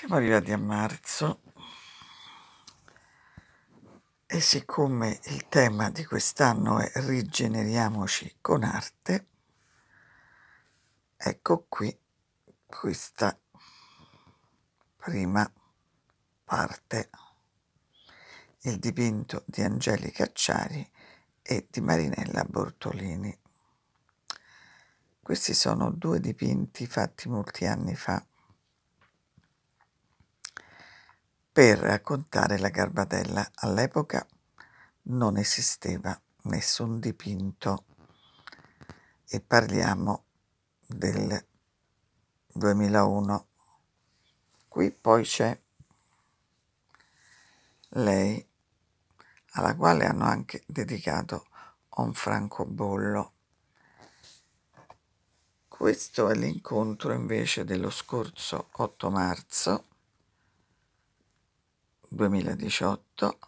Siamo arrivati a marzo e siccome il tema di quest'anno è rigeneriamoci con arte, ecco qui questa prima parte, il dipinto di Angelica Acciari e di Marinella Bortolini. Questi sono due dipinti fatti molti anni fa per raccontare la Garbatella. All'epoca non esisteva nessun dipinto e parliamo del 2001. Qui poi c'è lei, alla quale hanno anche dedicato un francobollo. Questo è l'incontro invece dello scorso 8 marzo 2018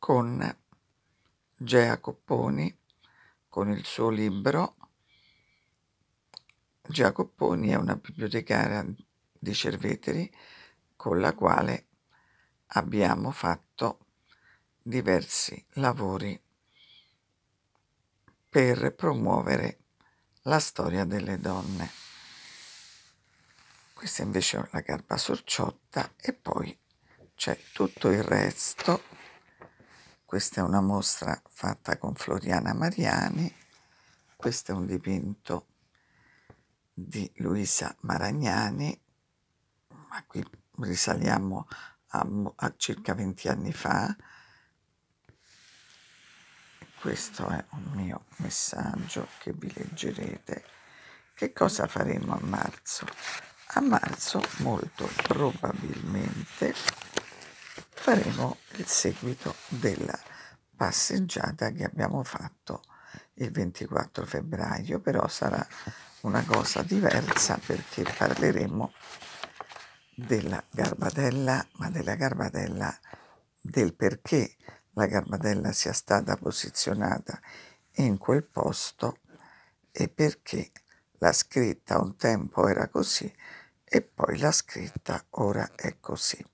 con Gea Copponi con il suo libro Gea Copponi è una bibliotecaria di Cerveteri con la quale abbiamo fatto diversi lavori per promuovere la storia delle donne. Questa invece è la garba sorciotta e poi c'è tutto il resto. Questa è una mostra fatta con Floriana Mariani, questo è un dipinto di Luisa Maragnani, ma qui risaliamo a, a circa 20 anni fa. Questo è un mio messaggio che vi leggerete. Che cosa faremo a marzo? A marzo molto probabilmente faremo il seguito della passeggiata che abbiamo fatto il 24 febbraio, però sarà una cosa diversa perché parleremo della Garbatella, ma della Garbatella del perché la Garbatella sia stata posizionata in quel posto e perché la scritta un tempo era così e poi la scritta ora è così.